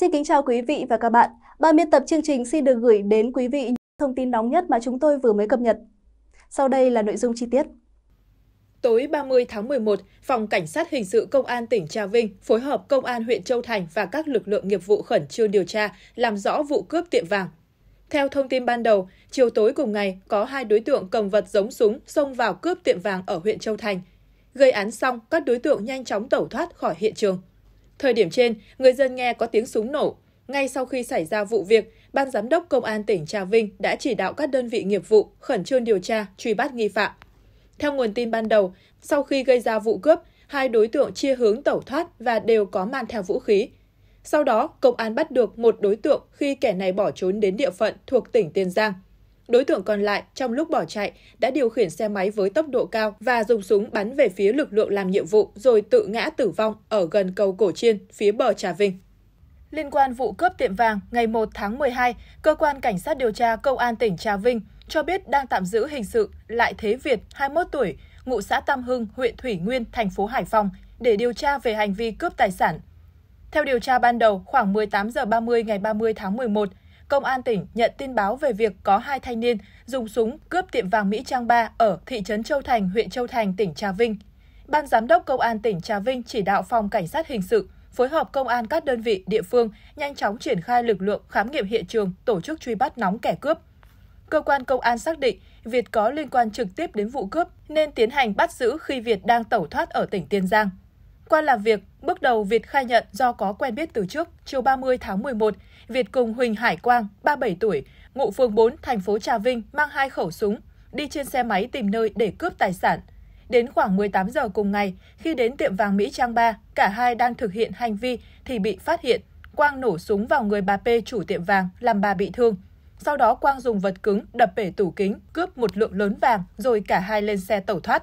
Xin kính chào quý vị và các bạn. Ban biên tập chương trình xin được gửi đến quý vị thông tin nóng nhất mà chúng tôi vừa mới cập nhật. Sau đây là nội dung chi tiết. Tối 30 tháng 11, Phòng Cảnh sát Hình sự Công an tỉnh Trà Vinh phối hợp Công an huyện Châu Thành và các lực lượng nghiệp vụ khẩn trương điều tra, làm rõ vụ cướp tiệm vàng. Theo thông tin ban đầu, chiều tối cùng ngày có hai đối tượng cầm vật giống súng xông vào cướp tiệm vàng ở huyện Châu Thành. Gây án xong, các đối tượng nhanh chóng tẩu thoát khỏi hiện trường. Thời điểm trên, người dân nghe có tiếng súng nổ. Ngay sau khi xảy ra vụ việc, Ban Giám đốc Công an tỉnh Trà Vinh đã chỉ đạo các đơn vị nghiệp vụ khẩn trương điều tra, truy bắt nghi phạm. Theo nguồn tin ban đầu, sau khi gây ra vụ cướp, hai đối tượng chia hướng tẩu thoát và đều có mang theo vũ khí. Sau đó, công an bắt được một đối tượng khi kẻ này bỏ trốn đến địa phận thuộc tỉnh Tiền Giang. Đối tượng còn lại trong lúc bỏ chạy đã điều khiển xe máy với tốc độ cao và dùng súng bắn về phía lực lượng làm nhiệm vụ rồi tự ngã tử vong ở gần cầu Cổ Chiên phía bờ Trà Vinh. Liên quan vụ cướp tiệm vàng ngày 1 tháng 12, cơ quan cảnh sát điều tra công an tỉnh Trà Vinh cho biết đang tạm giữ hình sự Lại Thế Việt, 21 tuổi, ngụ xã Tam Hưng, huyện Thủy Nguyên, thành phố Hải Phòng để điều tra về hành vi cướp tài sản. Theo điều tra ban đầu, khoảng 18 giờ 30 ngày 30 tháng 11, Công an tỉnh nhận tin báo về việc có hai thanh niên dùng súng cướp tiệm vàng Mỹ Trang Ba ở thị trấn Châu Thành, huyện Châu Thành, tỉnh Trà Vinh. Ban Giám đốc Công an tỉnh Trà Vinh chỉ đạo Phòng Cảnh sát Hình sự phối hợp công an các đơn vị địa phương nhanh chóng triển khai lực lượng khám nghiệm hiện trường, tổ chức truy bắt nóng kẻ cướp. Cơ quan công an xác định Việt có liên quan trực tiếp đến vụ cướp nên tiến hành bắt giữ khi Việt đang tẩu thoát ở tỉnh Tiền Giang. Qua làm việc, bước đầu Việt khai nhận do có quen biết từ trước, chiều 30 tháng 11, Việt cùng Huỳnh Hải Quang, 37 tuổi, ngụ phường 4, thành phố Trà Vinh, mang hai khẩu súng, đi trên xe máy tìm nơi để cướp tài sản. Đến khoảng 18 giờ cùng ngày, khi đến tiệm vàng Mỹ Trang 3, cả hai đang thực hiện hành vi thì bị phát hiện. Quang nổ súng vào người bà P chủ tiệm vàng, làm bà bị thương. Sau đó Quang dùng vật cứng đập bể tủ kính, cướp một lượng lớn vàng rồi cả hai lên xe tẩu thoát.